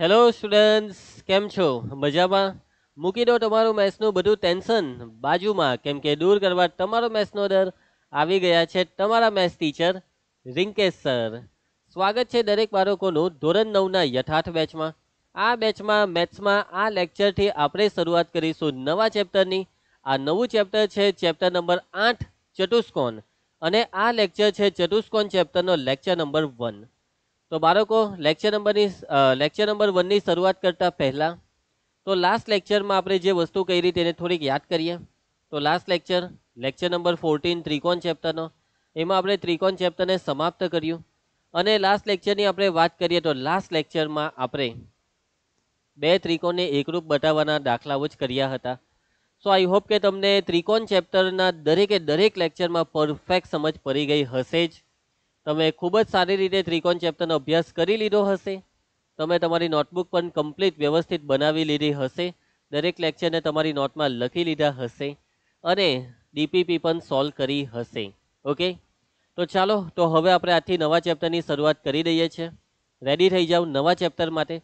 hello students કેમ છો મજામાં મૂકી દો તમારું મેથ્સનું બધું ટેન્શન બાજુમાં કેમ કે દૂર કરવા તમારો મેથ્સનો દર આવી ગયા છે તમારા મેથ્સ ટીચર રિંકેશ સર સ્વાગત છે દરેક બાળકોનું ધોરણ નવના યથાર્થ બેચમાં આ બેચમાં મેથ્સમાં આ લેક્ચરથી આપણે શરૂઆત કરીશું નવા ચેપ્ટરની આ નવું ચેપ્ટર છે ચેપ્ટર નંબર આઠ ચતુષ્કોન અને આ લેક્ચર છે ચતુષ્કોન ચેપ્ટરનો લેક્ચર નંબર વન તો બાળકો લેક્ચર નંબરની લેક્ચર નંબર વનની શરૂઆત કરતાં પહેલાં તો લાસ્ટ લેક્ચરમાં આપણે જે વસ્તુ કરી તેને થોડીક યાદ કરીએ તો last lecture lecture number fourteen ત્રિકોણ ચેપ્ટરનો એમાં આપણે ત્રિકોણ ચેપ્ટરને સમાપ્ત કર્યું અને લાસ્ટ લેક્ચરની આપણે વાત કરીએ તો લાસ્ટ લેક્ચરમાં આપણે બે ત્રિકોણને એકરૂપ બતાવવાના દાખલાઓ જ કર્યા હતા સો આઈ હોપ કે તમને ત્રિકોણ ચેપ્ટરના દરેકે દરેક લેક્ચરમાં પરફેક્ટ સમજ પડી ગઈ હશે જ તમે ખૂબ જ સારી રીતે ત્રિકોણ ચેપ્ટરનો અભ્યાસ કરી લીધો હશે તમે તમારી નોટબુક પણ કમ્પ્લીટ વ્યવસ્થિત બનાવી લીધી હશે દરેક લેક્ચરને તમારી નોટમાં લખી લીધા હશે અને ડીપીપી પણ સોલ્વ કરી હશે ઓકે તો ચાલો તો હવે આપણે આથી નવા ચેપ્ટરની શરૂઆત કરી દઈએ છીએ રેડી થઈ જાઓ નવા ચેપ્ટર માટે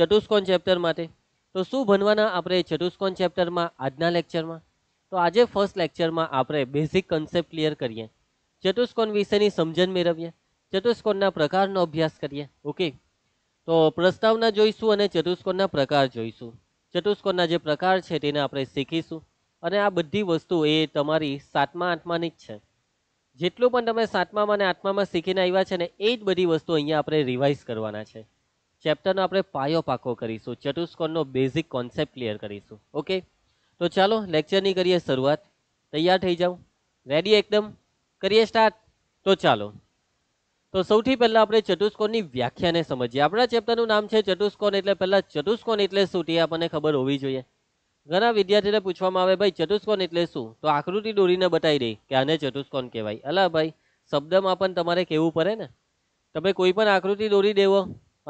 ચતુષ્કોણ ચેપ્ટર માટે તો શું ભણવાના આપણે ચતુષ્કોણ ચેપ્ટરમાં આજના લેક્ચરમાં તો આજે ફર્સ્ટ લેક્ચરમાં આપણે બેઝિક કન્સેપ્ટ ક્લિયર કરીએ ચતુષ્કોણ વિશેની સમજણ મેળવીએ ચતુષ્કોણના પ્રકારનો અભ્યાસ કરીએ ઓકે તો પ્રસ્તાવના જોઈશું અને ચતુષ્કોણના પ્રકાર જોઈશું ચતુષ્કોણના જે પ્રકાર છે તેને આપણે શીખીશું અને આ બધી વસ્તુ એ તમારી સાતમા આઠમાની જ છે જેટલું પણ તમે સાતમામાં અને આઠમામાં શીખીને આવ્યા છે ને એ જ બધી વસ્તુ અહીંયા આપણે રિવાઇઝ કરવાના છે ચેપ્ટરનો આપણે પાયો પાકો કરીશું ચતુષ્કોણનો બેઝિક કોન્સેપ્ટ ક્લિયર કરીશું ઓકે તો ચાલો લેક્ચરની કરીએ શરૂઆત તૈયાર થઈ જાઓ રેડી એકદમ કરીએ સ્ટાર્ટ તો ચાલો તો સૌથી પહેલા આપણે ચતુષ્કોણની વ્યાખ્યાને સમજીએ આપણા ચેપ્ટરનું નામ છે ચતુષ્કોણ એટલે પહેલા ચતુષ્કોણ એટલે શું તે આપણને ખબર હોવી જોઈએ ઘણા વિદ્યાર્થીને પૂછવામાં આવે ભાઈ ચતુષ્કોણ એટલે શું તો આકૃતિ દોરીને બતાવી દે કે આને ચતુષ્કોણ કહેવાય અલા ભાઈ શબ્દમાં પણ તમારે કહેવું પડે ને તમે કોઈ પણ આકૃતિ દોરી દેવો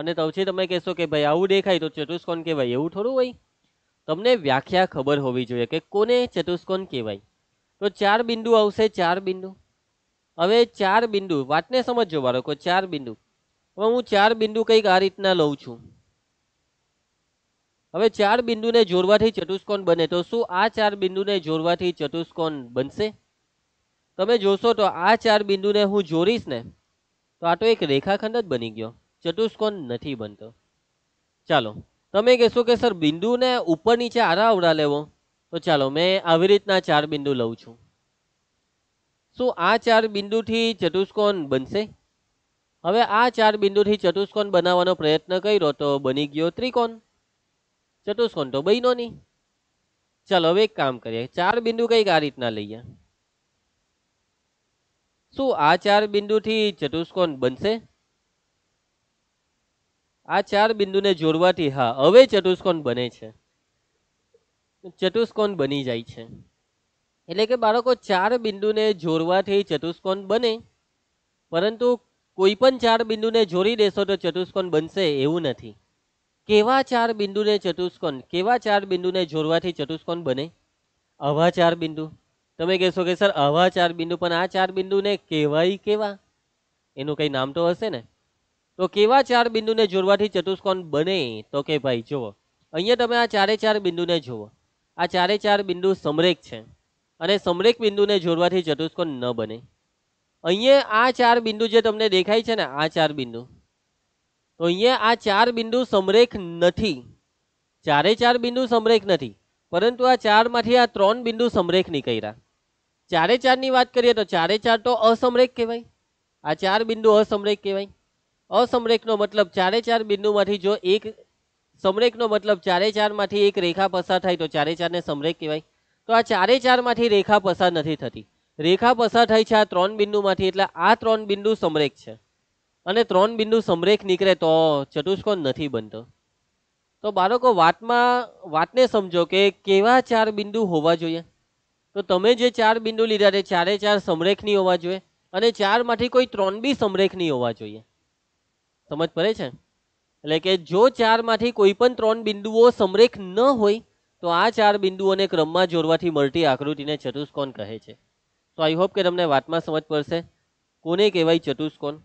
અને પછી તમે કહેશો કે ભાઈ આવું દેખાય તો ચતુષ્કોણ કહેવાય એવું થોડું હોય તમને વ્યાખ્યા ખબર હોવી જોઈએ કે કોને ચતુષ્કોણ કહેવાય તો ચાર બિંદુ આવશે ચાર બિંદુ હવે ચાર બિંદુ વાતને સમજો બાળકો ચાર બિંદુ હવે હું ચાર બિંદુ કંઈક આ રીતના લઉં છું હવે ચાર બિંદુને જોડવાથી ચતુષ્કોણ બને તો શું આ ચાર બિંદુને જોડવાથી ચતુષ્કોણ બનશે તમે જોશો તો આ ચાર બિંદુને હું જોડીશ ને તો આ તો એક રેખાખંડ જ બની ગયો ચતુષ્કોણ નથી બનતો ચાલો તમે કહેશો કે સર બિંદુને ઉપર નીચે આરા અવડા લેવો તો ચાલો મેં આવી રીતના ચાર બિંદુ લઉં છું શું આ ચાર બિંદુથી ચતુષ્કોણ બનશે હવે આ ચાર બિંદુથી ચતુષ્કોણ બનાવવાનો પ્રયત્ન કર્યો તો બની ગયો ત્રિકોણ ચતુષ્કોણ તો બન્યો નહીં ચાલો હવે એક કામ કરીએ ચાર બિંદુ કંઈક આ રીતના લઈએ શું આ ચાર બિંદુથી ચતુષ્કોણ બનશે આ ચાર બિંદુને જોડવાથી હા હવે ચતુષ્કોણ બને છે ચતુષ્કોણ બની જાય છે એટલે કે બાળકો ચાર બિંદુને જોડવાથી ચતુષ્કોણ બને પરંતુ કોઈ પણ ચાર બિંદુને જોડી દેશો તો ચતુષ્કોણ બનશે એવું નથી કેવા ચાર બિંદુને ચતુષ્કોણ કેવા ચાર બિંદુને જોડવાથી ચતુષ્કોણ બને આવા ચાર બિંદુ તમે કહેશો કે સર આવા ચાર બિંદુ પણ આ ચાર બિંદુને કહેવાય કેવા એનું કંઈ નામ તો હશે ને તો કેવા ચાર બિંદુને જોડવાથી ચતુષ્કોણ બને તો કે ભાઈ જુઓ અહીંયા તમે આ ચારે ચાર બિંદુને જુઓ આ ચારે ચાર બિંદુ સમરેખ છે અને સમરેક બિંદુને જોડવાથી ચતુષ્કોણ ન બને અહીંયા આ ચાર બિંદુ જે તમને દેખાય છે ને આ ચાર બિંદુ તો અહીંયા આ ચાર બિંદુ સમરેખ નથી ચારે ચાર બિંદુ સમરેખ નથી પરંતુ આ ચારમાંથી આ ત્રણ બિંદુ સમરેખ નીકળ્યા ચારે ચારની વાત કરીએ તો ચારે ચાર તો અસમરેખ કહેવાય આ ચાર બિંદુ અસમરેખ કહેવાય અસમરેખનો મતલબ ચારે ચાર બિંદુમાંથી જો એક સમરેખનો મતલબ ચારે ચારમાંથી એક રેખા પસાર થાય તો ચારે ચારને સમરેખ કહેવાય તો આ ચારે ચારમાંથી રેખા પસાર નથી થતી રેખા પસાર થઈ છે આ ત્રણ બિંદુમાંથી એટલે આ ત્રણ બિંદુ સમરેખ છે અને ત્રણ બિંદુ સમરેખ નીકળે તો ચતુષ્કોણ નથી બનતો તો બાળકો વાતમાં વાતને સમજો કે કેવા ચાર બિંદુ હોવા જોઈએ તો તમે જે ચાર બિંદુ લીધા તે ચારે ચાર સમરેખની હોવા જોઈએ અને ચારમાંથી કોઈ ત્રણ બી સમરેખની હોવા જોઈએ સમજ પડે છે એટલે કે જો ચારમાંથી કોઈ પણ ત્રણ બિંદુઓ સમરેખ ન હોય તો આ ચાર બિંદુઓને ક્રમમાં જોડવાથી મળતી આકૃતિને ચતુષ્કોણ કહે છે તો આઈ હોપ કે તમને વાતમાં સમજ પડશે કોને કહેવાય ચતુષ્કોણ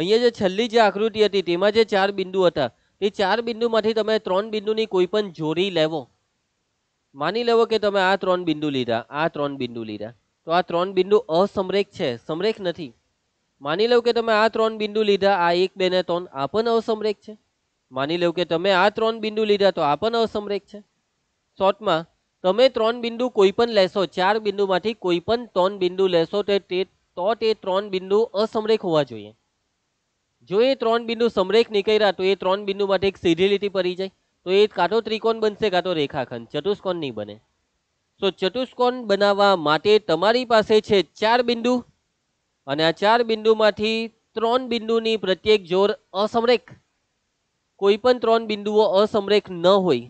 અહીંયા જે છેલ્લી જે આકૃતિ હતી તેમાં જે ચાર બિંદુ હતા તે ચાર બિંદુમાંથી તમે ત્રણ બિંદુની કોઈ પણ જોડી લેવો માની લેવો કે તમે આ ત્રણ બિંદુ લીધા આ ત્રણ બિંદુ લીધા તો આ ત્રણ બિંદુ અસમરેખ છે સમરેખ નથી માની લો કે તમે આ ત્રણ બિંદુ લીધા આ એક બે ને ત્રણ આ પણ અસમરેખ છે માની લો કે તમે આ ત્રણ બિંદુ લીધા તો આ પણ અસમરેખ છે શોર્ટમાં તમે ત્રણ બિંદુ કોઈ પણ લેશો ચાર બિંદુમાંથી કોઈ પણ ત્રણ બિંદુ લેશો તો તે તો તે ત્રણ બિંદુ અસમરેખ હોવા જોઈએ જો એ ત્રણ બિંદુ સમરેખ નીકળ્યા તો એ ત્રણ બિંદુમાંથી એક સીધી લીટી પડી જાય તો એ કાં તો ત્રિકોણ બનશે કાં તો રેખાખંડ ચતુષ્કોણ નહીં બને સો ચતુષ્કોણ બનાવવા માટે તમારી પાસે છે ચાર બિંદુ અને આ ચાર બિંદુમાંથી ત્રણ બિંદુની પ્રત્યેક જોર અસમરેખ કોઈ પણ ત્રણ બિંદુઓ અસમરેખ ન હોય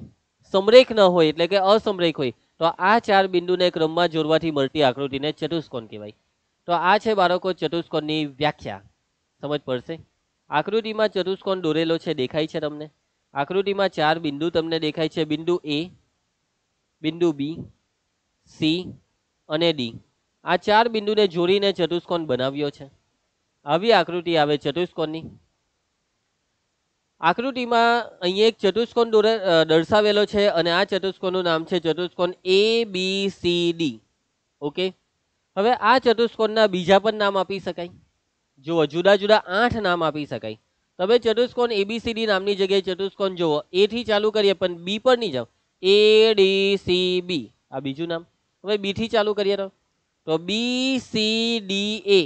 સમરેખ ન હોય એટલે કે અસમરેખ હોય તો આ ચાર બિંદુને ક્રમમાં જોડવાથી મળતી આકૃતિને ચતુષ્કોણ કહેવાય તો આ છે બાળકો ચતુષ્કોણની વ્યાખ્યા સમજ પડશે આકૃતિમાં ચતુષ્કોણ દોરેલો છે દેખાય છે તમને આકૃતિમાં ચાર બિંદુ તમને દેખાય છે બિંદુ એ બિંદુ બી સી અને ડી આ ચાર બિંદુને જોડીને ચતુષ્કોણ બનાવ્યો છે આવી આકૃતિ આવે ચતુષ્કોણની આકૃતિમાં અહીંયા એક ચતુષ્કોણ દર્શાવેલો છે અને આ ચતુષ્કોણનું નામ છે ચતુષ્કોણ A B C D okay હવે આ ચતુષ્કોણના બીજા પણ નામ આપી શકાય જુઓ જુદા જુદા આઠ નામ આપી શકાય તમે ચતુષ્કોણ એબીસીડી નામની જગ્યાએ ચતુષ્કોણ જુઓ એથી ચાલુ કરીએ પણ બી પર નહીં જાઓ એ ડી સી બી આ બીજું નામ હવે બીથી ચાલુ કરીએ તો તો બી સી ડી એ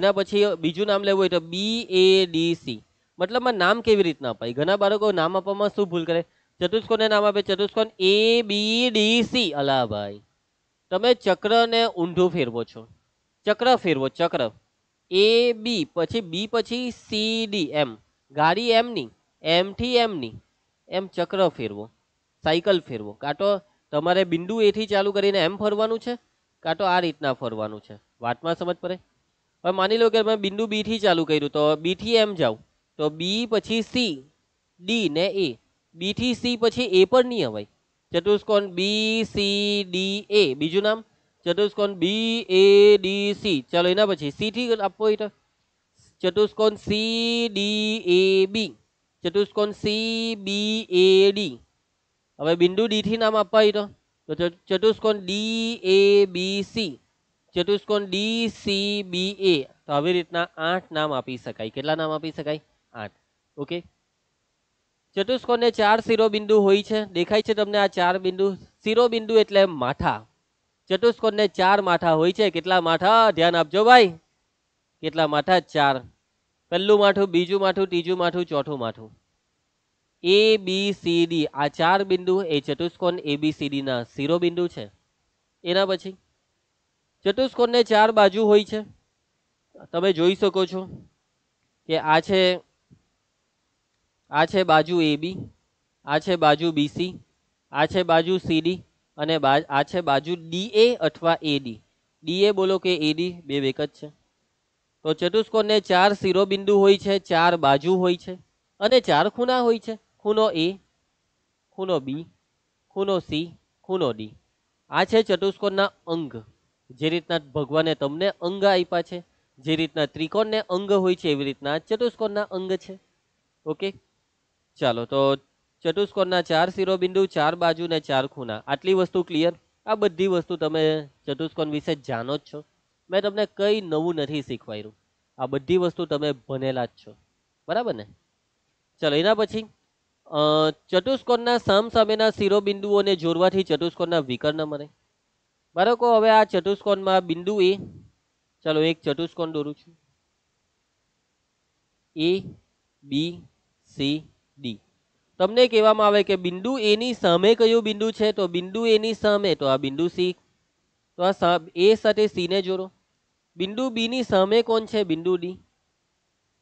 એના પછી બીજું નામ લેવું હોય તો બી એ ડી સી મતલબમાં નામ કેવી રીતના અપાય ઘણા બાળકો નામ આપવામાં શું ભૂલ કરે ચતુષ્કોણને નામ આપે ચતુષ્કોણ એ બી ડી સી અલા ભાઈ તમે ચક્રને ઊંધું ફેરવો છો ચક્ર ફેરવો ચક્ર એ બી પછી બી પછી સી ડી એમ ગાડી એમની એમથી એમની એમ ચક્ર ફેરવો સાયકલ ફેરવો કાં તો તમારે બિંદુ એથી ચાલુ કરીને એમ ફરવાનું છે કાં તો આ રીતના ફરવાનું છે વાતમાં સમજ પડે હવે માની લો કે મેં બિંદુ બીથી ચાલુ કર્યું તો બીથી એમ જાઉં તો b પછી c d ને a b થી c પછી a પર નહી આવે ચતુષ્કોણ b c d a બીજો નામ ચતુષ્કોણ b a d c ચાલ એના પછી c થી આપકો તો ચતુષ્કોણ c d a b ચતુષ્કોણ c b a d હવે બિંદુ d થી નામ આપાય તો ચતુષ્કોણ d a b c ચતુષ્કોણ d c b a તો આવી રીતના 8 નામ આપી શકાય કેટલા નામ આપી શકાય આઠ ઓકે ચતુષ્કોણને ચાર શિરોબિંદુ હોય છે દેખાય છે તમને આ ચાર બિંદુ શિરોબિંદુ એટલે માથા ચતુષ્કોણને ચાર માથા હોય છે કેટલા માથા ધ્યાન આપજો ભાઈ કેટલા માથા ચાર પહેલું માથું બીજું માથું ત્રીજું માથું ચોથું માથું એ બી સી ડી આ ચાર બિંદુ એ ચતુષ્કોણ એ બી સી ડીના શિરોબિંદુ છે એના પછી ચતુષ્કોણને ચાર બાજુ હોય છે તમે જોઈ શકો છો કે આ છે આ છે બાજુ એબી આ છે બાજુ બીસી આ છે બાજુ સીડી અને આ છે બાજુ ડી એ અથવા એડી એ બોલો કે એડી બે વેક જ છે તો ચતુષ્કોણને ચાર શિરોબિંદુ હોય છે ચાર બાજુ હોય છે અને ચાર ખૂણા હોય છે ખૂનો એ ખૂનો બી ખૂનો સી ખૂનો ડી આ છે ચતુષ્કોણના અંગ જે રીતના ભગવાને તમને અંગ આપ્યા છે જે રીતના ત્રિકોણને અંગ હોય છે એવી રીતના ચતુષ્કોણના અંગ છે ઓકે ચાલો તો ચતુષ્કોણના ચાર શિરોબિંદુ ચાર બાજુ ને ચાર ખૂણા આટલી વસ્તુ ક્લિયર આ બધી વસ્તુ તમે ચતુષ્કોણ વિશે જાણો જ છો મેં તમને કંઈ નવું નથી શીખવાયું આ બધી વસ્તુ તમે ભણેલા જ છો બરાબર ને ચલો એના પછી ચતુષ્કોણના સામ સામેના શિરોબિંદુઓને જોડવાથી ચતુષ્કોણના વિકર્ણ મળે બાળકો હવે આ ચતુષ્કોણમાં બિંદુ એ ચાલો એક ચતુષ્કોણ દોરું છું એ બી સી ડી તમને કહેવામાં આવે કે બિંદુ એની સામે કયું બિંદુ છે તો બિંદુ એની સામે તો આ બિંદુ સી તો આ એ સાથે સીને જોડો બિંદુ બીની સામે કોણ છે બિંદુ ડી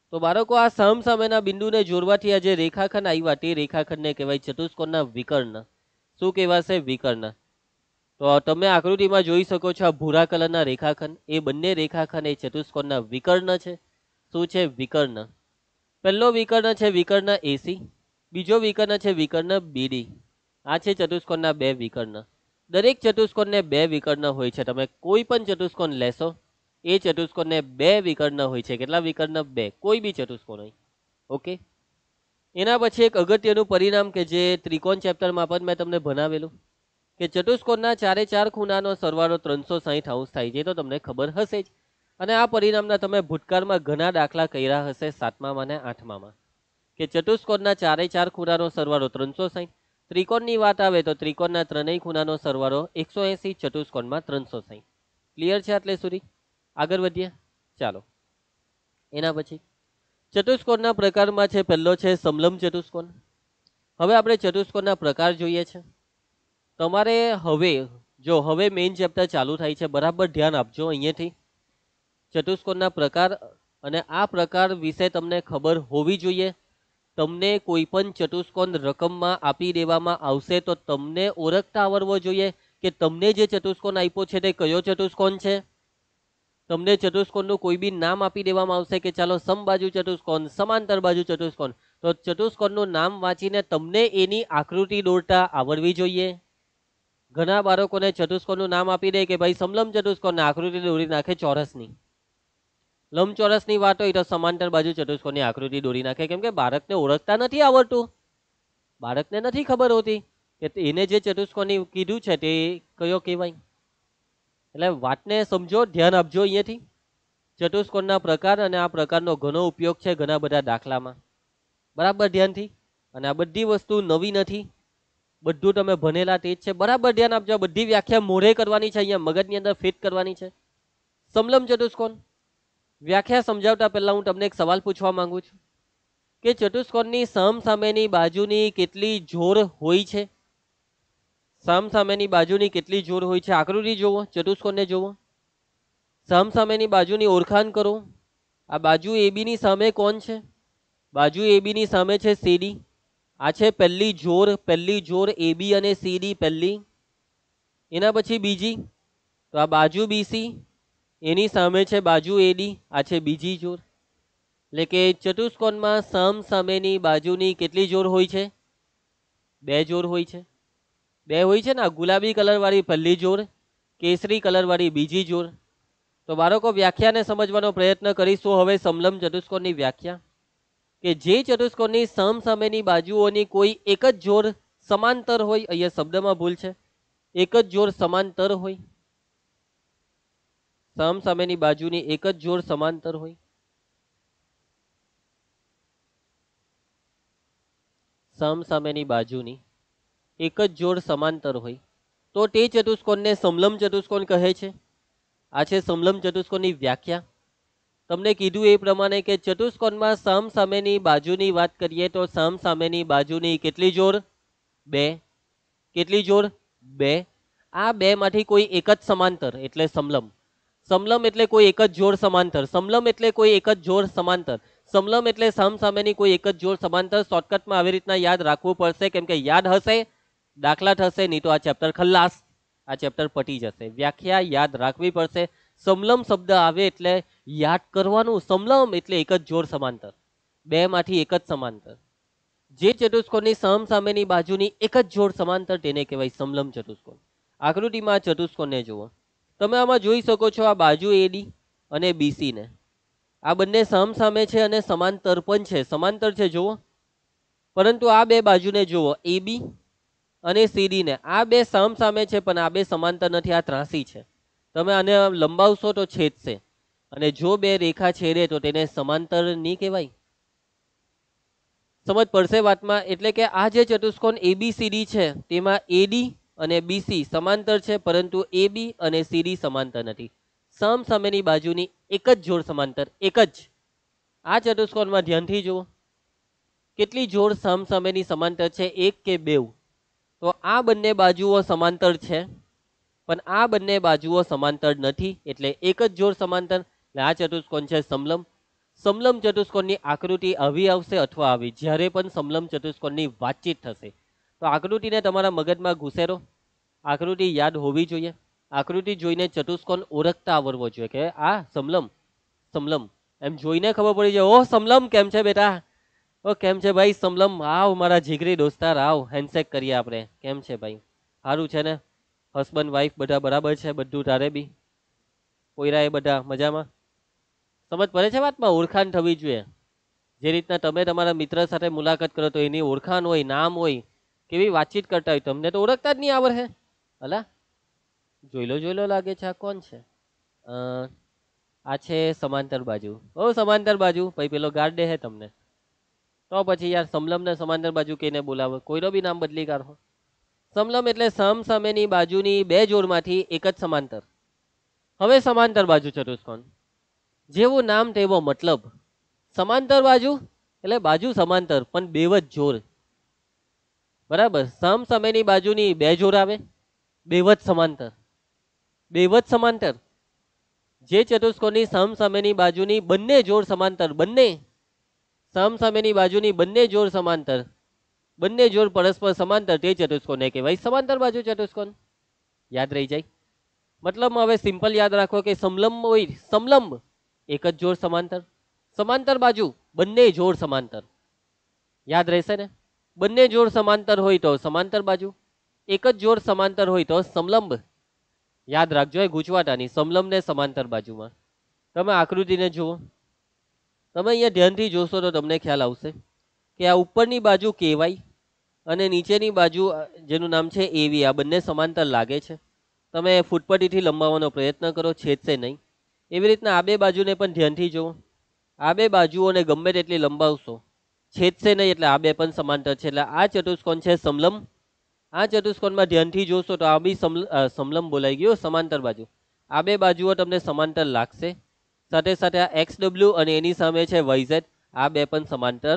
તો બાળકો આ સામ સામેના બિંદુને જોડવાથી આ જે રેખાખંડ આવ્યા તે રેખાખંડને કહેવાય ચતુષ્કોણના વિકર્ણ શું કહેવાશે વિકર્ણ તો તમે આકૃતિમાં જોઈ શકો છો આ ભૂરા કલરના રેખાખંડ એ બંને રેખાખંડ એ ચતુષ્કોણના વિકર્ણ છે શું છે વિકર્ણ પહેલો વિકર્ણ છે વિકર્ણ એસી બીજો વિકર્ણ છે વિકર્ણ બીડી આ છે ચતુષ્કોણના બે વિકર્ણ દરેક ચતુષ્કોણને બે વિકર્ણ હોય છે તમે કોઈ પણ ચતુષ્કોણ લેશો એ ચતુષ્કોણને બે વિકર્ણ હોય છે કેટલા વિકર્ણ બે કોઈ બી ચતુષ્કોણ હોય ઓકે એના પછી એક અગત્યનું પરિણામ કે જે ત્રિકોણ ચેપ્ટરમાં પણ મેં તમને ભણાવેલું કે ચતુષ્કોણના ચારે ચાર ખૂણાનો સરવાળો ત્રણસો સાહીઠ અંશ થાય છે તો તમને ખબર હશે જ અને આ પરિણામના તમે ભૂતકાળમાં ઘણા દાખલા કર્યા હશે સાતમામાં અને આઠમામાં કે ચતુષ્કોણના ચારે ચાર ખૂણાનો સરવાળો ત્રણસો સાહીઠ ત્રિકોણની વાત આવે તો ત્રિકોણના ત્રણેય ખૂણાનો સરવાળો એકસો એંસી ચતુષ્કોણમાં ત્રણસો સાહીઠ ક્લિયર છે આટલે સુધી આગળ વધીએ ચાલો એના પછી ચતુષ્કોણના પ્રકારમાં છે પહેલો છે સમલમ ચતુષ્કોણ હવે આપણે ચતુષ્કોણના પ્રકાર જોઈએ છે તમારે હવે જો હવે મેઇન ચેપ્ટર ચાલુ થાય છે બરાબર ધ્યાન આપજો અહીંયાથી ચતુષ્કોણના પ્રકાર અને આ પ્રકાર વિશે તમને ખબર હોવી જોઈએ તમને કોઈપણ પણ ચતુષ્કોણ રકમમાં આપી દેવામાં આવશે તો તમને ઓળખતા આવડવો જોઈએ કે તમને જે ચતુષ્કોણ આપ્યો છે તે કયો ચતુષ્કોણ છે તમને ચતુષ્કોણનું કોઈ બી નામ આપી દેવામાં આવશે કે ચાલો સમબાજુ ચતુષ્કોણ સમાંતર બાજુ ચતુષ્કોણ તો ચતુષ્કોણનું નામ વાંચીને તમને એની આકૃતિ દોરતા આવડવી જોઈએ ઘણા બાળકોને ચતુષ્કોણનું નામ આપી દે કે ભાઈ સમલમ ચતુષ્કોણની આકૃતિ દોરી નાખે ચોરસની લંબચોરસની વાત હોય તો સમાંતર બાજુ ચતુષ્કોની આકૃતિ દોરી નાખે કેમ કે બાળકને ઓળખતા નથી આવડતું બાળકને નથી ખબર હોતી કે એને જે ચતુષ્કોની કીધું છે તે કયો કહેવાય એટલે વાતને સમજો ધ્યાન આપજો અહીંયાથી ચતુષ્કોણના પ્રકાર અને આ પ્રકારનો ઘણો ઉપયોગ છે ઘણા બધા દાખલામાં બરાબર ધ્યાનથી અને આ બધી વસ્તુ નવી નથી બધું તમે ભણેલા તે જ છે બરાબર ધ્યાન આપજો બધી વ્યાખ્યા મોઢે કરવાની છે અહીંયા મગજની અંદર ફિટ કરવાની છે સમલમ ચતુષ્કોણ વ્યાખ્યા સમજાવતા પહેલાં હું તમને એક સવાલ પૂછવા માંગુ છું કે ચતુષ્કોણની સામેની બાજુની કેટલી જોર હોય છે સામેની બાજુની કેટલી જોર હોય છે આકૃતિ જોવો ચતુષ્કોણને જોવો સામેની બાજુની ઓળખાણ કરો આ બાજુ એબીની સામે કોણ છે બાજુ એબીની સામે છે સીડી આ છે પહેલી જોર પહેલી જોર એબી અને સીડી પહેલી એના પછી બીજી તો આ બાજુ બીસી એની સામે છે બાજુ એની આ છે બીજી જોર એટલે કે ચતુષ્કોણમાં સમ સામેની બાજુની કેટલી જોર હોય છે બે જોર હોય છે બે હોય છે ને ગુલાબી કલરવાળી પહેલી જોર કેસરી કલરવાળી બીજી જોર તો બાળકો વ્યાખ્યાને સમજવાનો પ્રયત્ન કરીશું હવે સમલમ ચતુષ્કોણની વ્યાખ્યા કે જે ચતુષ્કોણની સમ સામેની બાજુઓની કોઈ એક જ જોર સમાંતર હોય અહીંયા શબ્દમાં ભૂલ છે એક જ જોર સમાંતર હોય સામેની બાજુની એક જ જોડ સમાંતર હોય સામેની બાજુની એક જ જોડ સમાંતર હોય તો તે ચતુષ્કોણને સમલમ ચતુષ્કોણ કહે છે આ છે સમલમ ચતુષ્કોણની વ્યાખ્યા તમને કીધું એ પ્રમાણે કે ચતુષ્કોણમાં સામેની બાજુની વાત કરીએ તો સામેની બાજુની કેટલી જોડ બે કેટલી જોડ બે આ બેમાંથી કોઈ એક જ સમાંતર એટલે સમલમ સમલમ એટલે કોઈ એક જ જોડ સમાંતર સમલમ એટલે કોઈ એક જ જોડ સમાંતર સમલમ એટલે સમ સામેની કોઈ એક જ જોડ સમાંતર શોર્ટકટમાં આવી રીતના યાદ રાખવું પડશે કેમ કે યાદ હશે દાખલા થશે નહીં તો આ ચેપ્ટર ખલ્લાસ આ ચેપ્ટર પટી જશે વ્યાખ્યા યાદ રાખવી પડશે સમલમ શબ્દ આવે એટલે યાદ કરવાનું સમલમ એટલે એક જ જોડ સમાંતર બેમાંથી એક જ સમાંતર જે ચતુષ્કોણની સામેની બાજુની એક જ જોડ સમાંતર તેને કહેવાય સમલમ ચતુષ્કોણ આકૃતિમાં ચતુષ્કોણને જુઓ તમે આમાં જોઈ શકો છો આ બાજુ એડી અને બીસીને આ બંને સામસામે છે અને સમાંતર પણ છે સમાંતર છે જુઓ પરંતુ આ બે બાજુને જુઓ એબી અને સીડીને આ બે સામસામે છે પણ આ બે સમાંતર નથી આ ત્રાસી છે તમે આને લંબાવશો તો છેદશે અને જો બે રેખા છેડે તો તેને સમાંતર નહીં કહેવાય સમજ પડશે વાતમાં એટલે કે આ જે ચતુષ્કોણ એબીસીડી છે તેમાં એડી અને બીસી સમાંતર છે પરંતુ એ બી અને સીડી સમાંતર નથી સમ સમયની બાજુની એક જ જોડ સમાંતર એક જ આ ચતુષ્કોણમાં ધ્યાનથી જુઓ કેટલી જોડ સમ સમયની સમાંતર છે એક કે બેવ તો આ બંને બાજુઓ સમાંતર છે પણ આ બંને બાજુઓ સમાંતર નથી એટલે એક જ જોડ સમાંતર એટલે આ ચતુષ્કોણ છે સમલમ સમલમ ચતુષ્કોણની આકૃતિ આવી આવશે અથવા આવી જ્યારે પણ સમલમ ચતુષ્કોણની વાતચીત થશે તો આકૃતિને તમારા મગજમાં ઘૂસેરો આકૃતિ યાદ હોવી જોઈએ આકૃતિ જોઈને ચતુષ્કોણ ઓળખતા આવડવો જોઈએ કે આ સમલમ સમલમ એમ જોઈને ખબર પડી જાય ઓ સમલમ કેમ છે બેટા ઓ કેમ છે ભાઈ સમલમ આવ મારા જીગરી દોસ્તાર આવ હેન્ડશેક કરીએ આપણે કેમ છે ભાઈ સારું છે ને હસબન્ડ વાઈફ બધા બરાબર છે બધું તારે બી કોયરા એ બધા મજામાં સમજ પડે છે વાતમાં ઓળખાણ થવી જોઈએ જે રીતના તમે તમારા મિત્ર સાથે મુલાકાત કરો તો એની ઓળખાણ હોય નામ હોય કેવી વાતચીત કરતા હોય તમને તો ઓળખતા જ નહીં આવડે અલા જોઈલો જોઈલો લાગે છે આ કોણ છે આ છે સમાંતર બાજુ ઓ સમાંતર બાજુ ભાઈ પેલો ગાર્ડે હે તમને તો પછી યાર સમલમને સમાંતર બાજુ કહીને બોલાવો કોઈનો બી નામ બદલી કાઢો સમલમ એટલે સમ સામેની બાજુની બે જોડમાંથી એક જ સમાંતર હવે સમાંતર બાજુ ચતુષ્કોણ જેવું નામ તેવો મતલબ સમાંતર બાજુ એટલે બાજુ સમાંતર પણ બેવ જ જોર બરાબર સમ સામેની બાજુની બે જોર આવે बेवत सामांतर बेवत सामांतर जे चतुष्कोनी समसमे बाजू बने सामांतर बने समसमे बाजू बने जोड़ सामांतर बने परस्पर सामांतर के चतुष्कोन कहवाई सामांतर बाजू चतुष्कोन याद रही जाए मतलब हमें सीम्पल याद रखो कि समलंब हो समलंब एक जोर सामांतर सामांतर बाजू बने जोड़ सामांतर याद रह बने जोड़ सामांतर हो तो सामांतर बाजू એક જ જોડ સમાંતર હોય તો સમલંબ યાદ રાખજો એ ગૂંચવાટાની સમલંબને સમાંતર બાજુમાં તમે આકૃતિને જુઓ તમે અહીંયા ધ્યાનથી જોશો તો તમને ખ્યાલ આવશે કે આ ઉપરની બાજુ કેવાય અને નીચેની બાજુ જેનું નામ છે એવી આ બંને સમાંતર લાગે છે તમે ફૂટપટીથી લંબાવવાનો પ્રયત્ન કરો છેદશે નહીં એવી રીતના આ બે બાજુને પણ ધ્યાનથી જુઓ આ બે બાજુઓને ગમે તેટલી લંબાવશો છેદશે નહીં એટલે આ બે પણ સમાંતર છે એટલે આ ચતુષ્કોણ છે સમલંબ આ ચતુષ્કોણમાં ધ્યાનથી જોશો તો આ બી સમલમ બોલાઈ ગયો સમાંતર બાજુ આ બે બાજુઓ તમને સમાંતર લાગશે સાથે સાથે આ એક્સ ડબલ્યુ અને એની સામે છે વાયઝેડ આ બે પણ સમાંતર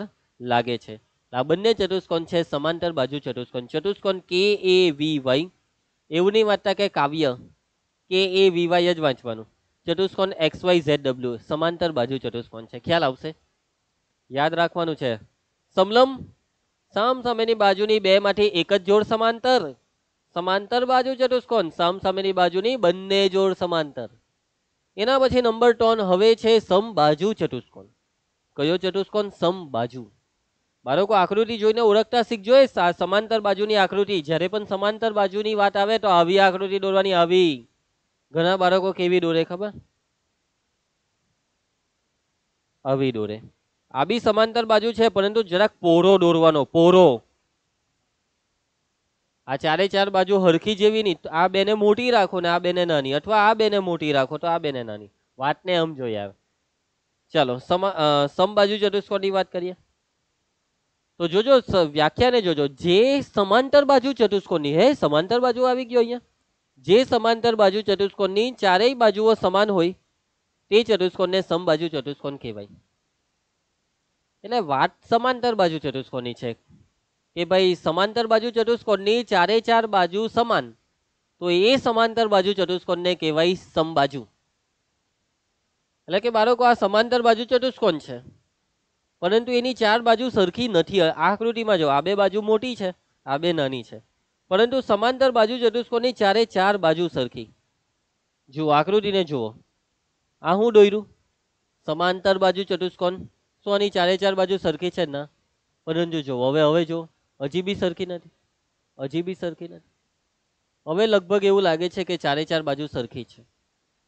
લાગે છે આ બંને ચતુષ્કોણ છે સમાંતર બાજુ ચતુષ્કોણ ચતુષ્કોણ કે એ વી વાય એવું નહીં વાંચતા કે કાવ્ય કે એ વી વાય જ વાંચવાનું ચતુષ્કોણ એક્સ વાય ઝેડ ડબલ્યુ સમાંતર બાજુ ચતુષ્કોણ છે ખ્યાલ આવશે યાદ રાખવાનું છે સમલમ સામસામેની બાજુની બે માંથી એક જ જોડ સમાંતર સમાંતર બાજુ ચતુષ્કોણ સામસામેની બાજુની બંને જોડ સમાંતર એના પછી નંબર ટોન હવે છે સમ બાજુ ચતુષ્કોણ કયો ચતુષ્કોણ બાજુ બાળકો આકૃતિ જોઈને ઓળખતા શીખજો સમાંતર બાજુની આકૃતિ જ્યારે પણ સમાંતર બાજુની વાત આવે તો આવી આકૃતિ દોરવાની આવી ઘણા બાળકો કેવી દોરે ખબર આવી દોરે આ બી સમાંતર બાજુ છે પરંતુ જરાક પોરો દોરવાનો પોરો આ ચારે ચાર બાજુ હરખી જેવી નહીં આ બેને મોટી રાખો ને આ બેને નાની અથવા આ બેને મોટી રાખો તો આ બેને નાની વાતને આમ જોઈએ આવે ચાલો સમબાજુ ચતુષ્કોણની વાત કરીએ તો જોજો વ્યાખ્યાને જોજો જે સમાંતર બાજુ ચતુષ્કોણની હે સમાંતર બાજુ આવી ગયો અહીંયા જે સમાંતર બાજુ ચતુષ્કોણની ચારેય બાજુઓ સમાન હોય તે ચતુષ્કોણને સમબાજુ ચતુષ્કોણ કહેવાય એટલે વાત સમાંતર બાજુ ચતુષ્કોણની છે કે ભાઈ સમાંતર બાજુ ચતુષ્કોણની ચારે ચાર બાજુ સમાન તો એ સમાંતર બાજુ ચતુષ્કોણને કહેવાય સમબાજુ એટલે કે બાળકો આ સમાંતર બાજુ ચતુષ્કોણ છે પરંતુ એની ચાર બાજુ સરખી નથી આકૃતિમાં જો આ બે બાજુ મોટી છે આ બે નાની છે પરંતુ સમાંતર બાજુ ચતુષ્કોણની ચારે ચાર બાજુ સરખી જુઓ આકૃતિને જુઓ આ હું દોર્યું સમાંતર બાજુ ચતુષ્કોણ સો આની ચારે ચાર બાજુ સરખી છે ના પરંતુ જો હવે હવે જો હજી બી સરખી નથી હજી બી સરખી નથી હવે લગભગ એવું લાગે છે કે ચારે ચાર બાજુ સરખી છે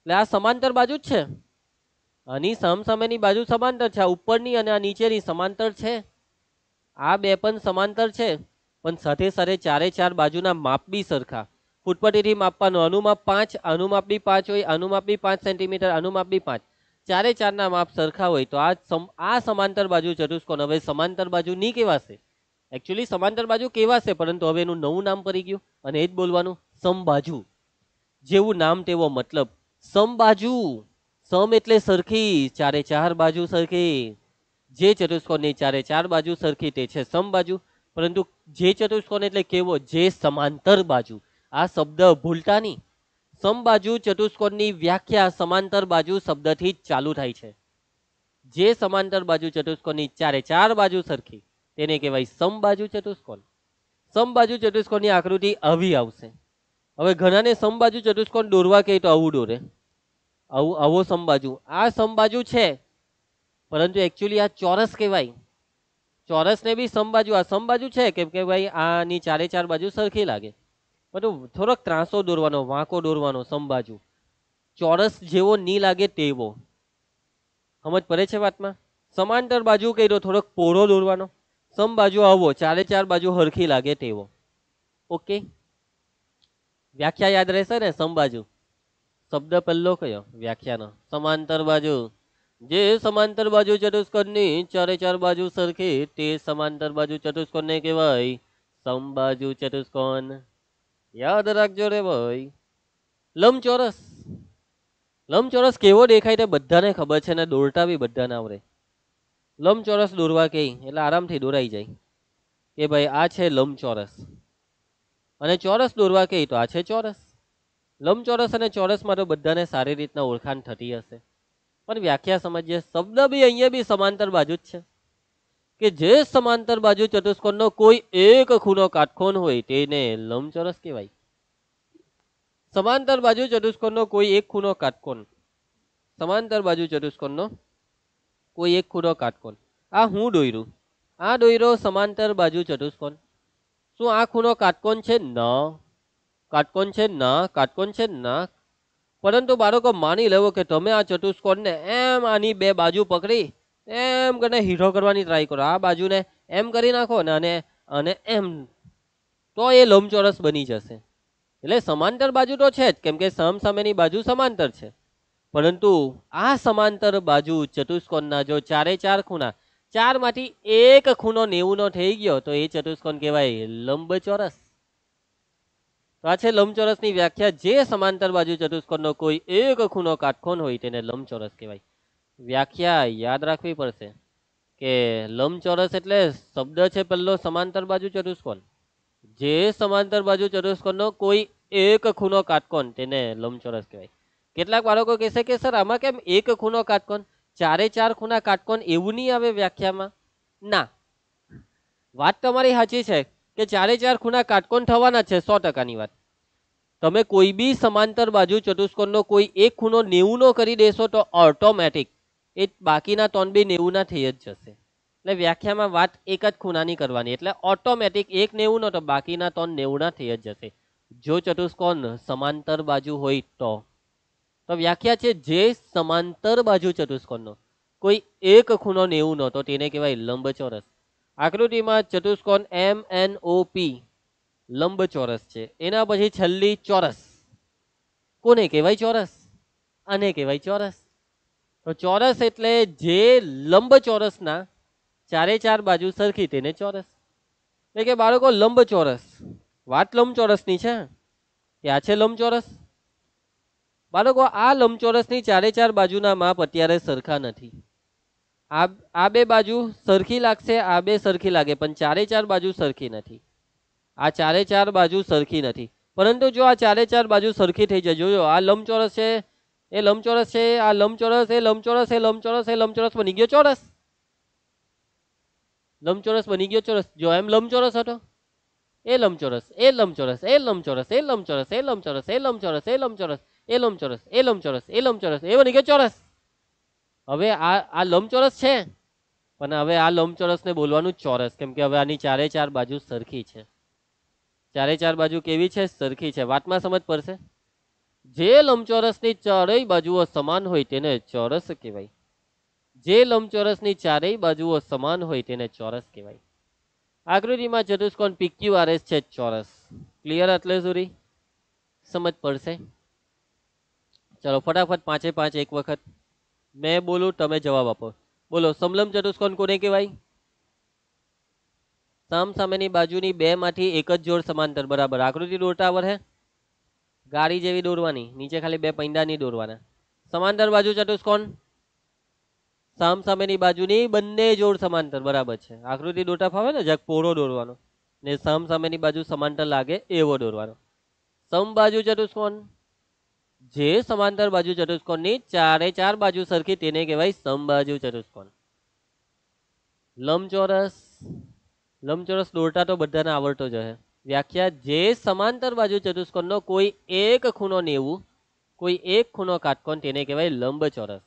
એટલે આ સમાંતર બાજુ જ છે આની સામસામેની બાજુ સમાંતર છે આ ઉપરની અને આ નીચેની સમાંતર છે આ બે પણ સમાંતર છે પણ સાથે સાથે ચારે ચાર બાજુના માપ બી સરખા ફૂટપટીથી માપવાનું અનુમાપ પાંચ અનુમાપ બી પાંચ હોય આનું બી પાંચ સેન્ટીમીટર અનુમાપ બી પાંચ ચારે ચારના માપ સરખા હોય તો આ સમ આ સમાંતર બાજુ ચતુષ્કોણ હવે સમાંતર બાજુ નહીં કહેવાશે એકચ્યુઅલી સમાંતર બાજુ કહેવાશે પરંતુ હવે એનું નવું નામ પડી ગયું અને એ જ બોલવાનું સમબાજુ જેવું નામ તેવો મતલબ સમબાજુ સમ એટલે સરખી ચારે ચાર બાજુ સરખી જે ચતુષ્કોણની ચારે ચાર બાજુ સરખી તે છે સમબાજુ પરંતુ જે ચતુષ્કોણ એટલે કેવો જે સમાંતર બાજુ આ શબ્દ ભૂલતા નહીં સમબાજુ ચતુષ્કોણની વ્યાખ્યા સમાંતર બાજુ શબ્દથી જ ચાલુ થાય છે જે સમાંતર બાજુ ચતુષ્કોણની ચારે ચાર બાજુ સરખી તેને કહેવાય સમબાજુ ચતુષ્કોણ સમબાજુ ચતુષ્કોણની આકૃતિ આવી આવશે હવે ઘણાને સમબાજુ ચતુષ્કોણ દોરવા કહે તો આવું દોરે આવું આવો સમબાજુ આ સમબાજુ છે પરંતુ એકચ્યુઅલી આ ચોરસ કહેવાય ચોરસને બી સમબાજુ આ સમબાજુ છે કેમ કે ભાઈ આની ચારે ચાર બાજુ સરખી લાગે બધું થોડોક ત્રાસો દોરવાનો વાંકો દોરવાનો સંબાજુ ચોરસ જેવો ની લાગે તેવો સમજ પડે છે વાતમાં સમાંતર બાજુ કર્યો થોડોક પોળો દોરવાનો સમ બાજુ આવો ચારે ચાર બાજુ હરખી લાગે તેવો ઓકે વ્યાખ્યા યાદ રહેશે ને સમબાજુ શબ્દ પહેલો કયો વ્યાખ્યાનો સમાંતર બાજુ જે સમાંતર બાજુ ચતુષ્કોણની ચારે ચાર બાજુ સરખી તે સમાંતર બાજુ ચતુષ્કોણને કહેવાય સમબાજુ ચતુષ્કોણ યાદ રાખજો રે ભાઈ લંબચોરસ લંબચોરસ કેવો દેખાય તે બધાને ખબર છે ને દોરતા બી બધાને આવડે લંબચોરસ દોરવા કહે એટલે આરામથી દોરાઈ જાય કે ભાઈ આ છે લંબચોરસ અને ચોરસ દોરવા કહે તો આ છે ચોરસ લંબચોરસ અને ચોરસ માટે બધાને સારી રીતના ઓળખાણ થતી હશે પણ વ્યાખ્યા સમજીએ શબ્દ બી અહીંયા બી સમાંતર બાજુ જ છે કે જે સમાંતર બાજુ ચતુષ્કોણનો કોઈ એક ખૂણો કાટકોણ હોય તેને લંબચોરસ કહેવાય સમાંતર બાજુ ચતુષ્કોણનો કોઈ એક ખૂણો કાટકોણ સમાંતર બાજુ ચતુષ્કોણનો કોઈ એક ખૂણો કાટકોણ આ હું દોર્યું આ દોયરો સમાંતર બાજુ ચતુષ્કોણ શું આ ખૂણો કાટકોણ છે ન કાટકોણ છે ન કાટકોણ છે ના પરંતુ બાળકો માની લેવો કે તમે આ ચતુષ્કોણને એમ આની બે બાજુ પકડી એમ કરીને હીઠો કરવાની ટ્રાય કરો આ બાજુને એમ કરી નાખો ને અને અને એમ તો એ લંબચોરસ બની જશે એટલે સમાંતર બાજુ તો છે જ કેમ કે સામસામેની બાજુ સમાંતર છે પરંતુ આ સમાંતર બાજુ ચતુષ્કોણના જો ચારે ચાર ખૂણા ચારમાંથી એક ખૂણો નેવુંનો થઈ ગયો તો એ ચતુષ્કોણ કહેવાય લંબચોરસ તો આ છે લંબચોરસની વ્યાખ્યા જે સમાંતર બાજુ ચતુષ્કોણનો કોઈ એક ખૂણો કાટકોણ હોય તેને લંબચોરસ કહેવાય વ્યાખ્યા યાદ રાખવી પડશે કે લંબચોરસ એટલે શબ્દ છે પહેલો સમાંતર બાજુ ચતુષ્કોણ જે સમાંતર બાજુ ચતુષ્કોણનો કોઈ એક ખૂનો કાટકોણ તેને લંબચોરસ કહેવાય કેટલાક બાળકો કહેશે કે સર આમાં કેમ એક ખૂનો કાટકોણ ચારે ચાર ખૂના કાટકોણ એવું નહીં આવે વ્યાખ્યામાં ના વાત તમારી સાચી છે કે ચારે ચાર ખૂના કાટકોણ થવાના છે સો ટકાની વાત તમે કોઈ બી સમાંતર બાજુ ચતુષ્કોણનો કોઈ એક ખૂનો નેવું નેવુંનો કરી દેશો તો ઓટોમેટિક એ બાકીના ત્રણ બે નેવુંના થઈ જ જશે એટલે વ્યાખ્યામાં વાત એક જ ખૂણાની કરવાની એટલે ઓટોમેટિક એક નેવું નહોતો બાકીના ત્રણ નેવુંના થઈ જ જશે જો ચતુષ્કોણ સમાંતર બાજુ હોય તો તો વ્યાખ્યા છે જે સમાંતર બાજુ ચતુષ્કોણનો કોઈ એક ખૂણો નેવું નહોતો તેને કહેવાય લંબચોરસ આકૃતિમાં ચતુષ્કોણ એમ એન ઓ પી લંબચોરસ છે એના પછી છેલ્લી ચોરસ કોને કહેવાય ચોરસ આને કહેવાય ચોરસ તો ચોરસ એટલે જે લંબ ચોરસના ચારે ચાર બાજુ સરખી તેને ચોરસ એટલે કે બાળકો લંબ ચોરસ વાત લંબચોરસની છે એ આ છે લંબચોરસ બાળકો આ લંબચોરસની ચારે ચાર બાજુના માપ અત્યારે સરખા નથી આ આ બે બાજુ સરખી લાગશે આ બે સરખી લાગે પણ ચારે ચાર બાજુ સરખી નથી આ ચારે ચાર બાજુ સરખી નથી પરંતુ જો આ ચારે ચાર બાજુ સરખી થઈ જાય જોયો આ લંબચોરસ છે એ લંબચોરસ છે આ લંબચોરસ એ લંબચોરસ એ લંબચોરસ એ લંબચોરસ બની ગયો ચોરસ લંબચોરસ બની ગયો ચોરસ જો એમ લંબચોરસ હતો એ લંબચોરસ એ લંબચોરસ એ લંબચોરસ એ લંબચોરસ એ લંબચોરસ એ લંબચોરસ એ લંબચોરસ એ લંબચોરસ એ લંબચોરસ એ લંબચોરસ એ બની ગયો ચોરસ હવે આ આ લંબચોરસ છે પણ હવે આ લંબચોરસને બોલવાનું ચોરસ કેમ કે હવે આની ચારે ચાર બાજુ સરખી છે ચારે ચાર બાજુ કેવી છે સરખી છે વાતમાં સમજ પડશે જે લંબચોરસની ચારેય બાજુઓ સમાન હોય તેને ચોરસ કહેવાય જે લંબચોરસની ચારેય બાજુઓ સમાન હોય તેને ચોરસ કહેવાય આકૃતિમાં ચતુષ્કોણ એસ છે ચોરસ ક્લિયર એટલે સુરી સમજ પડશે ચલો ફટાફટ પાંચે પાંચ એક વખત મેં બોલું તમે જવાબ આપો બોલો સમલમ ચતુષ્કોણ કોને કહેવાય સામ સામેની બાજુની બે માંથી એક જ જોડ સમાંતર બરાબર આકૃતિ દોરતા આવર હે ગાડી જેવી દોરવાની નીચે ખાલી બે પૈંડા નહીં દોરવાના સમાંતર બાજુ ચતુષ્કોણ સામેની બાજુની બંને જોડ સમાંતર બરાબર છે આકૃતિ દોટા ફાવે ને જગ પોળો દોરવાનો ને સામેની બાજુ સમાંતર લાગે એવો દોરવાનો સમ બાજુ ચતુષ્કોણ જે સમાંતર બાજુ ચતુષ્કોણની ચારે ચાર બાજુ સરખી તેને કહેવાય સમબાજુ ચતુષ્કોણ લંબચોરસ લંબચોરસ દોરતા તો બધાને આવડતો જ હશે વ્યાખ્યા જે સમાંતર બાજુ ચતુષ્કોણનો કોઈ એક ખૂણો નેવું કોઈ એક ખૂણો કાટકોણ તેને કહેવાય લંબ ચોરસ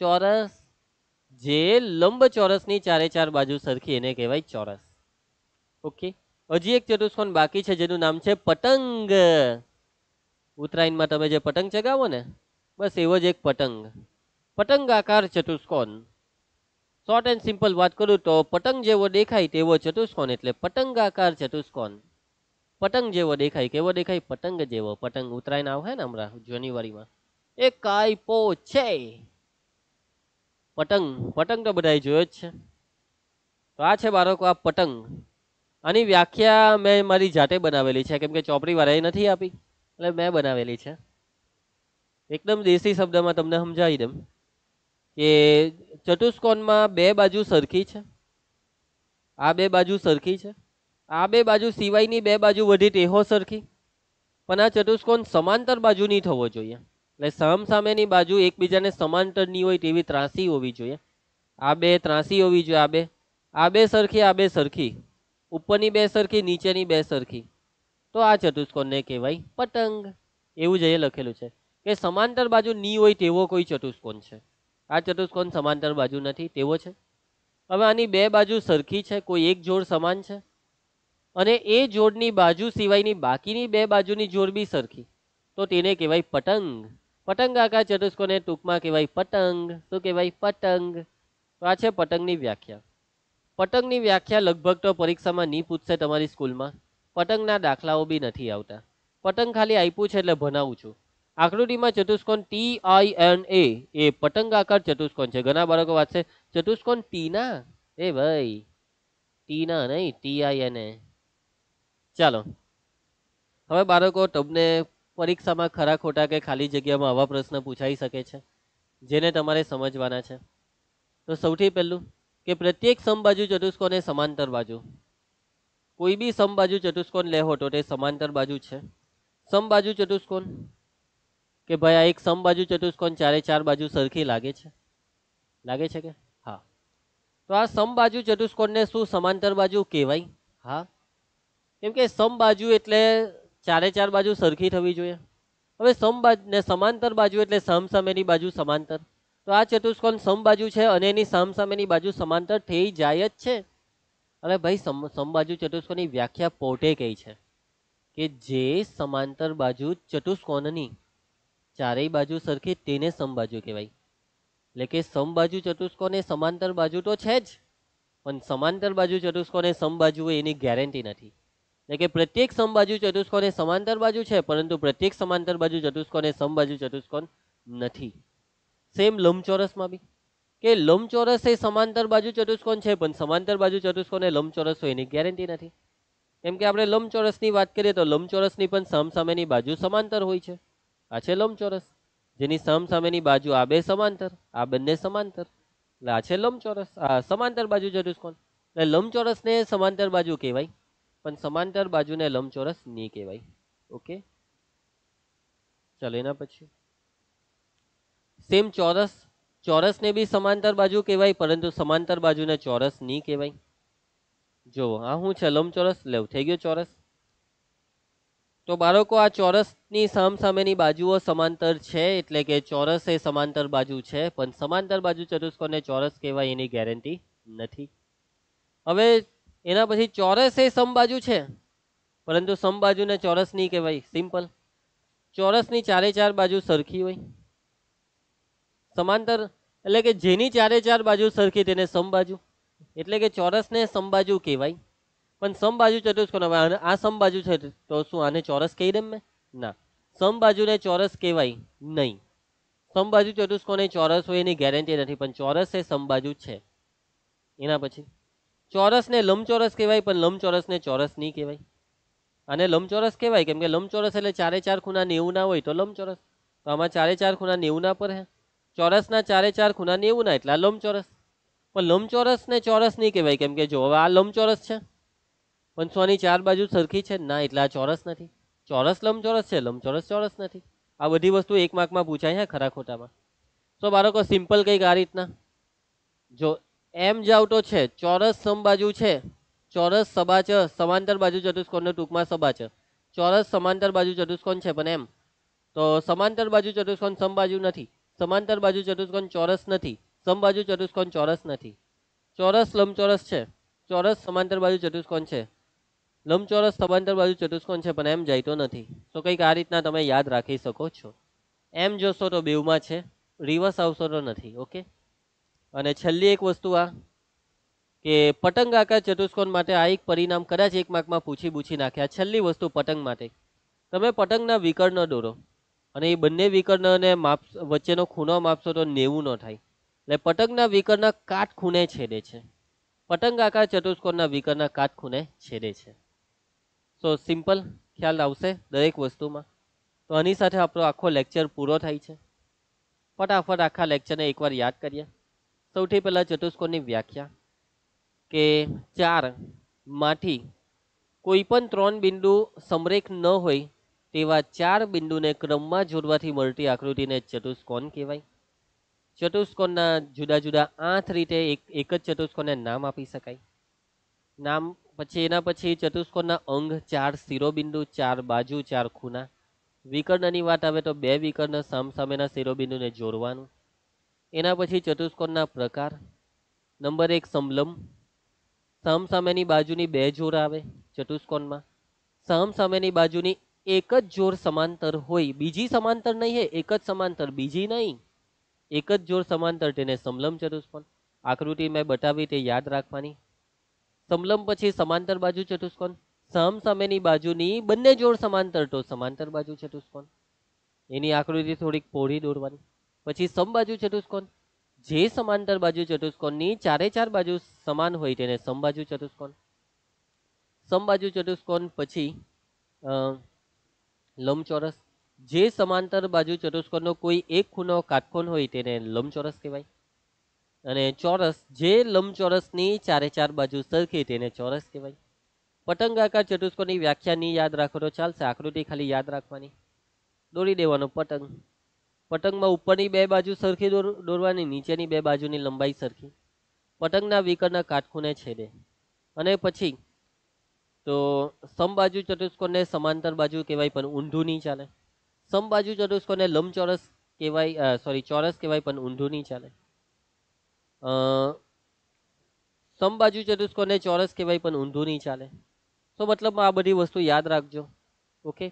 ચોરસ જે લંબચોરસની ચારે ચાર બાજુ સરખી એને કહેવાય ચોરસ ઓકે હજી એક ચતુષ્કોણ બાકી છે જેનું નામ છે પતંગ ઉત્તરાયણમાં તમે જે પતંગ ચગાવો ને બસ એવો જ એક પતંગ પતંગ આકાર ચતુષ્કોણ શોર્ટ એન્ડ સિમ્પલ વાત કરું તો પતંગ જેવો દેખાય તેવો ચતુષ્કોણ એટલે પતંગ આકાર ચતુષ્કોણ પતંગ જેવો દેખાય કેવો દેખાય પતંગ જેવો પતંગ ઉતરાયણ આવે ને હમણાં જાન્યુઆરીમાં એ કાયપો છે પતંગ પતંગ તો બધાએ જોયો જ છે તો આ છે બાળકો આ પતંગ આની વ્યાખ્યા મેં મારી જાતે બનાવેલી છે કેમ કે ચોપડીવાળાએ નથી આપી એટલે મેં બનાવેલી છે એકદમ દેશી શબ્દમાં તમને સમજાવી દઉં કે ચતુષ્કોણમાં બે બાજુ સરખી છે આ બે બાજુ સરખી છે આ બે બાજુ સિવાયની બે બાજુ વધી ટેહો સરખી પણ આ ચતુષ્કોણ સમાંતર બાજુની થવો જોઈએ એટલે સામેની બાજુ એકબીજાને સમાંતરની હોય તેવી ત્રાસી હોવી જોઈએ આ બે ત્રાસી હોવી જોઈએ આ બે આ બે સરખી આ બે સરખી ઉપરની બે સરખી નીચેની બે સરખી તો આ ચતુષ્કોણને કહેવાય પતંગ એવું જ એ લખેલું છે કે સમાંતર બાજુ ની હોય તેવો કોઈ ચતુષ્કોણ છે આ ચતુષ્કોણ સમાંતર બાજુ નથી તેવો છે હવે આની બે બાજુ સરખી છે કોઈ એક જોડ સમાન છે અને એ જોડની બાજુ સિવાયની બાકીની બે બાજુની જોડ બી સરખી તો તેને કહેવાય પતંગ પતંગ આકાર ચતુષ્કોને ટૂંકમાં કહેવાય પતંગ તો કહેવાય પતંગ તો આ છે પતંગની વ્યાખ્યા પતંગની વ્યાખ્યા લગભગ તો પરીક્ષામાં નહીં પૂછશે તમારી સ્કૂલમાં પતંગના દાખલાઓ બી નથી આવતા પતંગ ખાલી આપ્યું છે એટલે ભણાવું છું આકૃતિમાં ચતુષ્કોણ ટી આઈ એન એ એ પતંગ આકાર ચતુષ્કોણ છે ઘણા બાળકો વાંચશે ચતુષ્કોણ ટીના એ ભાઈ ટીના નહીં ટી આઈ એન એ ચાલો હવે બાળકો તમને પરીક્ષામાં ખરા ખોટા કે ખાલી જગ્યામાં આવા પ્રશ્ન પૂછાઈ શકે છે જેને તમારે સમજવાના છે તો સૌથી પહેલું કે પ્રત્યેક સમબાજુ ચતુષ્કોણને સમાંતર બાજુ કોઈ બી સમબાજુ ચતુષ્કોણ લેહો તો તે સમાંતર બાજુ છે સમબાજુ ચતુષ્કોણ કે ભાઈ આ એક સમબાજુ ચતુષ્કોણ ચારે ચાર બાજુ સરખી લાગે છે લાગે છે કે હા તો આ સમબાજુ ચતુષ્કોણને શું સમાંતર બાજુ કહેવાય હા કેમ કે બાજુ એટલે ચારે ચાર બાજુ સરખી થવી જોઈએ હવે સમબાજ ને સમાંતર બાજુ એટલે સામ સામેની બાજુ સમાંતર તો આ ચતુષ્કોણ સમ બાજુ છે અને એની સામસામેની બાજુ સમાંતર થઈ જાય જ છે અરે ભાઈ સમ બાજુ ચતુષ્કોણની વ્યાખ્યા પોતે કઈ છે કે જે સમાંતર બાજુ ચતુષ્કોણની ચારેય બાજુ સરખી તેને સમબાજુ કહેવાય એટલે કે સમ બાજુ ચતુષ્કોને સમાંતર બાજુ તો છે જ પણ સમાંતર બાજુ ચતુષ્કોને સમબાજુ એની ગેરંટી નથી એટલે કે પ્રત્યેક સમબાજુ ચતુષ્કોણ એ સમાંતર બાજુ છે પરંતુ પ્રત્યેક સમાંતર બાજુ ચતુષ્કોણ એ સમબાજુ ચતુષ્કોણ નથી સેમ લંબચોરસમાં બી કે લંબચોરસ એ સમાંતર બાજુ ચતુષ્કોણ છે પણ સમાંતર બાજુ ચતુષ્કોણ એ લંબચોરસ હોય એની ગેરંટી નથી કેમ કે આપણે લંબચોરસની વાત કરીએ તો લંબચોરસની પણ સામસામેની બાજુ સમાંતર હોય છે આ છે લંબચોરસ જેની સામસામેની બાજુ આ બે સમાંતર આ બંને સમાંતર એટલે આ છે લંબચોરસ આ સમાંતર બાજુ ચતુષ્કોણ એટલે લંબચોરસને સમાંતર બાજુ કહેવાય પણ સમાંતર બાજુને લંબચોરસ ની કહેવાય ઓકે ચાલો એના પછી સેમ ચોરસ ચોરસને બી સમાંતર બાજુ કહેવાય પરંતુ સમાંતર બાજુને ચોરસ ની કહેવાય જો આ શું છે લંબચોરસ લેવ થઈ ગયો ચોરસ તો બાળકો આ ચોરસની સામસામેની બાજુઓ સમાંતર છે એટલે કે ચોરસ એ સમાંતર બાજુ છે પણ સમાંતર બાજુ ચતુષ્કોણને ચોરસ કહેવાય એની ગેરંટી નથી હવે એના પછી ચોરસ એ સમબાજુ છે પરંતુ સમબાજુને ચોરસ નહીં કહેવાય સિમ્પલ ચોરસની ચારે ચાર બાજુ સરખી હોય સમાંતર એટલે કે જેની ચારે ચાર બાજુ સરખી તેને સમબાજુ એટલે કે ચોરસને સમબાજુ કહેવાય પણ સમબાજુ ચતુષ્કોણ હવે આ સમબાજુ છે તો શું આને ચોરસ કહી દેમ મેં ના સમબાજુને ચોરસ કહેવાય નહીં સમબાજુ ચતુષ્કોણ ચોરસ હોય એની ગેરંટી નથી પણ ચોરસ એ સમબાજુ છે એના પછી ચોરસને લંબચોરસ કહેવાય પણ લંબચોરસને ચોરસ નહીં કહેવાય અને લંબચોરસ કહેવાય કેમ કે લંબચોરસ એટલે ચારે ચાર ખૂના નેવું ના હોય તો લંબચોરસ તો આમાં ચારે ચાર ખૂના નેવું ના પર હે ચોરસના ચારે ચાર ખૂણા નેવું ના એટલે આ લંબચોરસ પણ લંબચોરસને ચોરસ નહીં કહેવાય કેમ કે જો હવે આ લંબચોરસ છે પણ સોની ચાર બાજુ સરખી છે ના એટલે આ ચોરસ નથી ચોરસ લંબચોરસ છે લંબચોરસ ચોરસ નથી આ બધી વસ્તુ એક માર્કમાં પૂછાય છે ખરા ખોટામાં તો બાળકો સિમ્પલ કંઈક આ રીતના જો એમ જાવટો છે ચોરસ સમબાજુ છે ચોરસ સબાચ સમાંતર બાજુ ચતુષ્કોણનો ટૂંકમાં સબાચ ચોરસ સમાંતર બાજુ ચતુષ્કોણ છે પણ એમ તો સમાંતર બાજુ ચતુષ્કોણ સમબાજુ નથી સમાંતર બાજુ ચતુષ્કોણ ચોરસ નથી સમબાજુ ચતુષ્કોણ ચોરસ નથી ચોરસ લંબચોરસ છે ચોરસ સમાંતર બાજુ ચતુષ્કોણ છે લંબચોરસ સમાંતર બાજુ ચતુષ્કોણ છે પણ એમ જઈતો નથી તો કંઈક આ રીતના તમે યાદ રાખી શકો છો એમ જોશો તો બેવમાં છે રિવર્સ આવશો તો નથી ઓકે અને છેલ્લી એક વસ્તુ આ કે પતંગ આકાર ચતુષ્કોણ માટે આ એક પરિણામ કદાચ એક માર્કમાં પૂછી પૂછી નાખે આ છેલ્લી વસ્તુ પતંગ માટે તમે પતંગના વિકર્ણ દોરો અને એ બંને વિકર્ણને માપ વચ્ચેનો ખૂણો માપશો તો નેવું ન થાય એટલે પતંગના વિકર્ણ કાટ ખૂણે છેડે છે પતંગ આકાર ચતુષ્કોણના વિકર્ણ કાટ ખૂણે છેડે છે સો સિમ્પલ ખ્યાલ આવશે દરેક વસ્તુમાં તો આની સાથે આપણો આખો લેક્ચર પૂરો થાય છે ફટાફટ આખા લેક્ચરને એકવાર યાદ કરીએ સૌથી પહેલાં ચતુષ્કોણની વ્યાખ્યા કે ચારમાંથી કોઈ પણ ત્રણ બિંદુ સમરેખ ન હોય તેવા ચાર બિંદુને ક્રમમાં જોડવાથી મળતી આકૃતિને ચતુષ્કોણ કહેવાય ચતુષ્કોણના જુદા જુદા આઠ રીતે એક એક જ ચતુષ્કોણને નામ આપી શકાય નામ પછી એના પછી ચતુષ્કોણના અંગ ચાર શિરોબિંદુ ચાર બાજુ ચાર ખૂના વિકર્ણની વાત આવે તો બે વિકર્ણ સામસામેના શિરોબિંદુને જોડવાનું એના પછી ચતુષ્કોણના પ્રકાર નંબર એક સમલમ સામેની બાજુની બે જોર આવે ચતુષ્કોણમાં સામેની બાજુની એક જ જોર સમાંતર હોય બીજી સમાંતર નહીં હે એક જ સમાંતર બીજી નહીં એક જ જોર સમાંતર તેને સમલમ ચતુષ્કોણ આકૃતિ મેં બતાવી તે યાદ રાખવાની સમલમ પછી સમાંતર બાજુ ચતુષ્કોણ સામેની બાજુની બંને જોડ સમાંતર તો સમાંતર બાજુ ચતુષ્કોણ એની આકૃતિ થોડીક પહોળી દોરવાની પછી સમબાજુ ચતુષ્કોણ જે સમાંતર બાજુ ચતુષ્કોણની ચારે ચાર બાજુ સમાન હોય તેને સમબાજુ ચતુષ્કોણ સમબાજુ ચતુષ્કોણ પછી લંબચોરસ જે સમાંતર બાજુ ચતુષ્કોણનો કોઈ એક ખૂનો કાટકોણ હોય તેને લંબચોરસ કહેવાય અને ચોરસ જે લંબચોરસની ચારે ચાર બાજુ સરખી તેને ચોરસ કહેવાય પતંગાકાર ચતુષ્કોણની વ્યાખ્યાની યાદ રાખો તો ચાલશે આકૃતિ ખાલી યાદ રાખવાની દોરી દેવાનો પતંગ પતંગમાં ઉપરની બે બાજુ સરખી દોરવાની નીચેની બે બાજુની લંબાઈ સરખી પતંગના વિકરના કાટખૂને છેદે અને પછી તો સમબાજુ ચતુષ્કોણને સમાંતર બાજુ કહેવાય પણ ઊંધું નહીં ચાલે સમબાજુ ચતુષ્કોણને લંબચોરસ કહેવાય સોરી ચોરસ કહેવાય પણ ઊંધું નહીં ચાલે સમબાજુ ચતુષ્કોણને ચોરસ કહેવાય પણ ઊંધું નહીં ચાલે તો મતલબ આ બધી વસ્તુ યાદ રાખજો ઓકે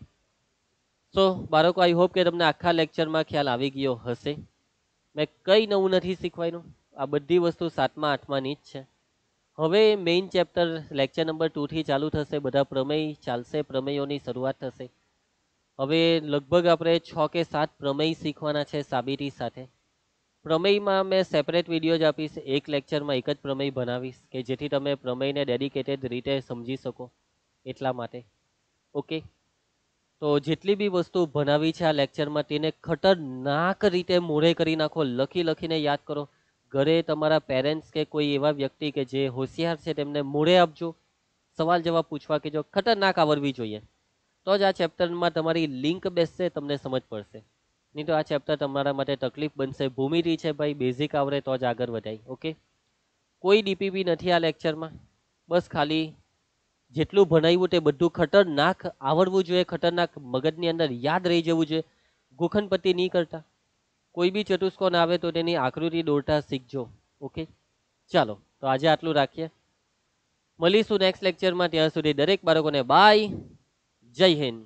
તો બાળકો આઈ હોપ કે તમને આખા લેક્ચરમાં ખ્યાલ આવી ગયો હશે મેં કંઈ નવું નથી શીખવાયું આ બધી વસ્તુ સાતમા આઠમાની જ છે હવે મેઇન ચેપ્ટર લેક્ચર નંબર ટુથી ચાલુ થશે બધા પ્રમેય ચાલશે પ્રમેયોની શરૂઆત થશે હવે લગભગ આપણે છ કે સાત પ્રમેય શીખવાના છે સાબિતી સાથે પ્રમેયમાં મેં સેપરેટ વિડીયો જ આપીશ એક લેક્ચરમાં એક જ પ્રમેય બનાવીશ કે જેથી તમે પ્રમેયને ડેડિકેટેડ રીતે સમજી શકો એટલા માટે ઓકે તો જેટલી બી વસ્તુ ભણાવી છે આ લેક્ચરમાં તેને ખતરનાક રીતે મોઢે કરી નાખો લખી લખીને યાદ કરો ઘરે તમારા પેરેન્ટ્સ કે કોઈ એવા વ્યક્તિ કે જે હોશિયાર છે તેમને મોઢે આપજો સવાલ જવાબ પૂછવા કે જો ખતરનાક આવરવી જોઈએ તો જ આ ચેપ્ટરમાં તમારી લિંક બેસશે તમને સમજ પડશે નહીં તો આ ચેપ્ટર તમારા માટે તકલીફ બનશે ભૂમિતિ છે ભાઈ બેઝિક આવડે તો જ આગળ વધાય ઓકે કોઈ ડીપીપી નથી આ લેક્ચરમાં બસ ખાલી જેટલું ભણાવ્યું તે બધું ખતરનાક આવડવું જોઈએ ખતરનાક મગજની અંદર યાદ રહી જવું જોઈએ ગોખણપતિ નહીં કરતા કોઈ બી ચતુષ્કોણ આવે તો તેની આકૃતિ દોરતા શીખજો ઓકે ચાલો તો આજે આટલું રાખીએ મળીશું નેક્સ્ટ લેક્ચરમાં ત્યાં સુધી દરેક બાળકોને બાય જય હિન્દ